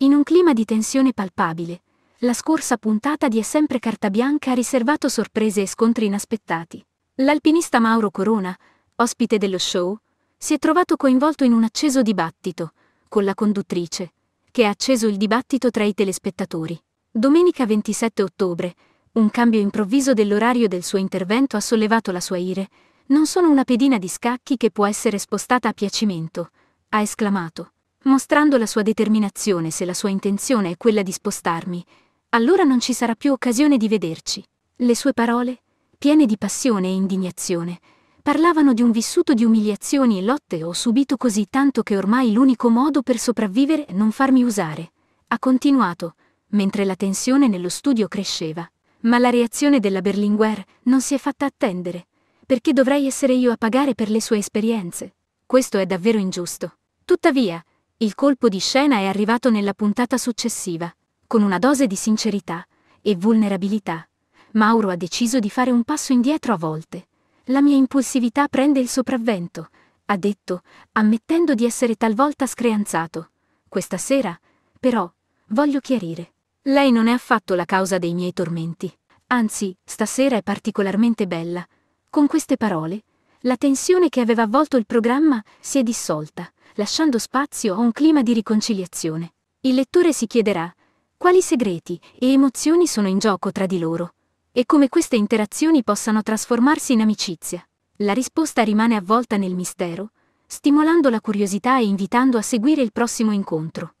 In un clima di tensione palpabile, la scorsa puntata di È sempre carta bianca ha riservato sorprese e scontri inaspettati. L'alpinista Mauro Corona, ospite dello show, si è trovato coinvolto in un acceso dibattito con la conduttrice, che ha acceso il dibattito tra i telespettatori. Domenica 27 ottobre, un cambio improvviso dell'orario del suo intervento ha sollevato la sua ire. Non sono una pedina di scacchi che può essere spostata a piacimento, ha esclamato mostrando la sua determinazione se la sua intenzione è quella di spostarmi, allora non ci sarà più occasione di vederci. Le sue parole, piene di passione e indignazione, parlavano di un vissuto di umiliazioni e lotte ho subito così tanto che ormai l'unico modo per sopravvivere è non farmi usare. Ha continuato, mentre la tensione nello studio cresceva. Ma la reazione della Berlinguer non si è fatta attendere, perché dovrei essere io a pagare per le sue esperienze. Questo è davvero ingiusto. Tuttavia, il colpo di scena è arrivato nella puntata successiva, con una dose di sincerità e vulnerabilità. Mauro ha deciso di fare un passo indietro a volte. La mia impulsività prende il sopravvento, ha detto, ammettendo di essere talvolta screanzato. Questa sera, però, voglio chiarire. Lei non è affatto la causa dei miei tormenti. Anzi, stasera è particolarmente bella. Con queste parole, la tensione che aveva avvolto il programma si è dissolta, lasciando spazio a un clima di riconciliazione. Il lettore si chiederà quali segreti e emozioni sono in gioco tra di loro e come queste interazioni possano trasformarsi in amicizia. La risposta rimane avvolta nel mistero, stimolando la curiosità e invitando a seguire il prossimo incontro.